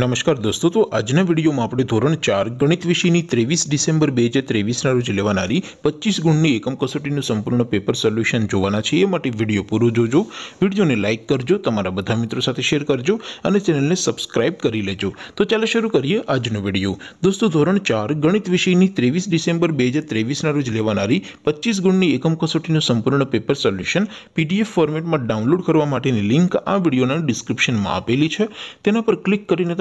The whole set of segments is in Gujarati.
નમસ્કાર દોસ્તો તો આજના વિડીયોમાં આપણે ધોરણ ચાર ગણિત વિષયની ત્રેવીસ ડિસેમ્બર બે હજાર ત્રેવીસના રોજ લેવાનારી પચીસ ગુણની એકમ કસોટીનું સંપૂર્ણ પેપર સોલ્યુશન જોવાના છે એ માટે વિડીયો પૂરો જોજો વિડીયોને લાઇક કરજો તમારા બધા મિત્રો સાથે શેર કરજો અને ચેનલને સબસ્ક્રાઇબ કરી લેજો તો ચાલો શરૂ કરીએ આજનો વિડીયો દોસ્તો ધોરણ ચાર ગણિત વિષયની ત્રેવીસ ડિસેમ્બર બે હજાર ત્રેવીસના રોજ લેવાનારી પચીસ ગુણની એકમ કસોટીનું સંપૂર્ણ પેપર સોલ્યુશન પીડીએફ ફોર્મેટમાં ડાઉનલોડ કરવા માટેની લિંક આ વિડીયોના ડિસ્ક્રિપ્શનમાં આપેલી છે તેના પર ક્લિક કરીને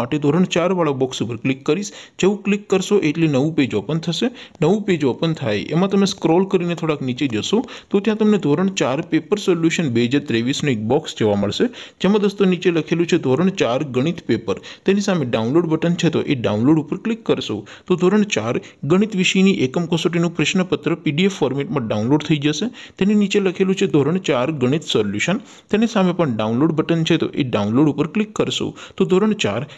માટે ધોરણ ચારવાળો બોક્સ ઉપર ક્લિક કરીશ જેવું ક્લિક કરશો એટલે નવું પેજ ઓપન થશે નવું પેજ ઓપન થાય એમાં તમે સ્ક્રોલ કરીને થોડાક નીચે જશો તો ત્યાં તમને ધોરણ ચાર પેપર સોલ્યુશન બે હજાર ત્રેવીસનું એક બોક્સ જોવા મળશે જેમાં દોસ્તો નીચે લખેલું છે ધોરણ ચાર ગણિત પેપર તેની સામે ડાઉનલોડ બટન છે તો એ ડાઉનલોડ ઉપર ક્લિક કરશો તો ધોરણ ચાર ગણિત વિષયની એકમ કસોટીનું પ્રશ્નપત્ર પીડીએફ ફોર્મેટમાં ડાઉનલોડ થઈ જશે તેની નીચે લખેલું છે ધોરણ ચાર ગણિત સોલ્યુશન તેની સામે પણ ડાઉનલોડ બટન છે તો એ ડાઉનલોડ ઉપર ક્લિક કરશો તો ધોરણ ચાર